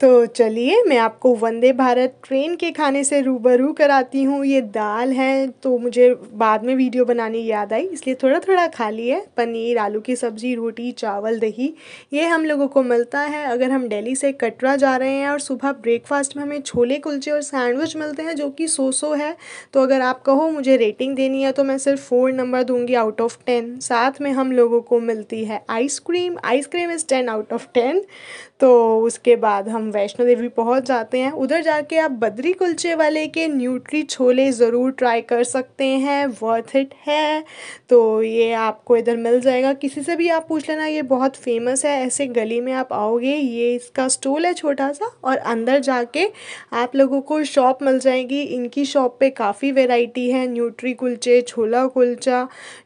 तो चलिए मैं आपको वंदे भारत ट्रेन के खाने से रूबरू कराती हूँ ये दाल है तो मुझे बाद में वीडियो बनानी याद आई इसलिए थोड़ा थोड़ा खा ली है पनीर आलू की सब्ज़ी रोटी चावल दही ये हम लोगों को मिलता है अगर हम दिल्ली से कटरा जा रहे हैं और सुबह ब्रेकफास्ट में हमें छोले कुलचे और सैंडविच मिलते हैं जो कि सो सो है तो अगर आप कहो मुझे रेटिंग देनी है तो मैं सिर्फ फोर नंबर दूँगी आउट ऑफ टेन साथ में हम लोगों को मिलती है ice cream ice cream is ten out of ten तो उसके बाद हम वैष्णो देवी पहुंच जाते हैं उधर जाके आप बद्री कुलचे वाले के न्यूट्री छोले ज़रूर ट्राई कर सकते हैं वर्थ इट है तो ये आपको इधर मिल जाएगा किसी से भी आप पूछ लेना ये बहुत फेमस है ऐसे गली में आप आओगे ये इसका स्टोल है छोटा सा और अंदर जाके आप लोगों को शॉप मिल जाएगी इनकी शॉप पर काफ़ी वेराइटी है न्यूट्री कुलचे छोला कुलचा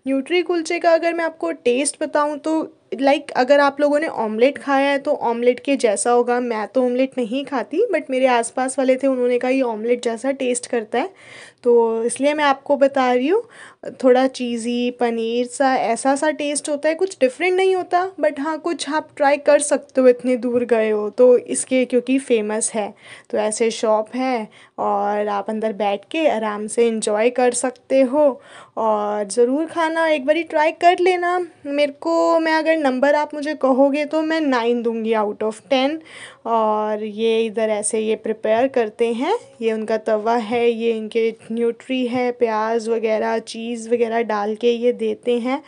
न्यूट्री कुलचे का अगर मैं आपको टेस्ट बताऊँ तो लाइक अगर आप लोगों ने ऑमलेट खाया है तो ऑमलेट के जैसा होगा मैं तो ऑमलेट नहीं खाती बट मेरे आसपास वाले थे उन्होंने कहा ये ऑमलेट जैसा टेस्ट करता है तो इसलिए मैं आपको बता रही हूँ थोड़ा चीज़ी पनीर सा ऐसा सा टेस्ट होता है कुछ डिफरेंट नहीं होता बट हाँ कुछ आप ट्राई कर सकते हो इतने दूर गए हो तो इसके क्योंकि फेमस है तो ऐसे शॉप है और आप अंदर बैठ के आराम से इंजॉय कर सकते हो और ज़रूर खाना एक बार ट्राई कर लेना मेरे को मैं अगर नंबर आप मुझे कहोगे तो मैं नाइन दूंगी आउट ऑफ टेन और ये इधर ऐसे ये प्रिपेयर करते हैं ये उनका तवा है ये इनके न्यूट्री है प्याज वगैरह चीज़ वगैरह डाल के ये देते हैं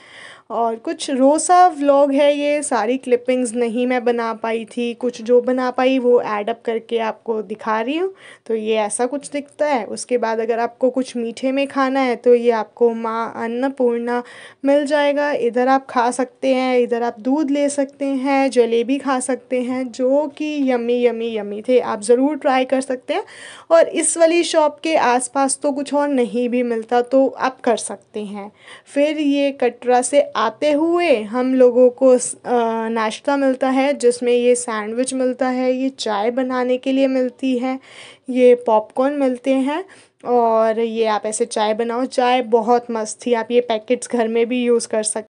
और कुछ रोसा व्लॉग है ये सारी क्लिपिंग्स नहीं मैं बना पाई थी कुछ जो बना पाई वो ऐड अप करके आपको दिखा रही हूँ तो ये ऐसा कुछ दिखता है उसके बाद अगर आपको कुछ मीठे में खाना है तो ये आपको माँ अन्नपूर्णा मिल जाएगा इधर आप खा सकते हैं इधर आप दूध ले सकते हैं जलेबी खा सकते हैं जो कि यमी यमी यमी थे आप ज़रूर ट्राई कर सकते हैं और इस वाली शॉप के आसपास तो कुछ और नहीं भी मिलता तो आप कर सकते हैं फिर ये कटरा से आते हुए हम लोगों को नाश्ता मिलता है जिसमें ये सैंडविच मिलता है ये चाय बनाने के लिए मिलती है ये पॉपकॉर्न मिलते हैं और ये आप ऐसे चाय बनाओ चाय बहुत मस्त थी आप ये पैकेट्स घर में भी यूज़ कर सकते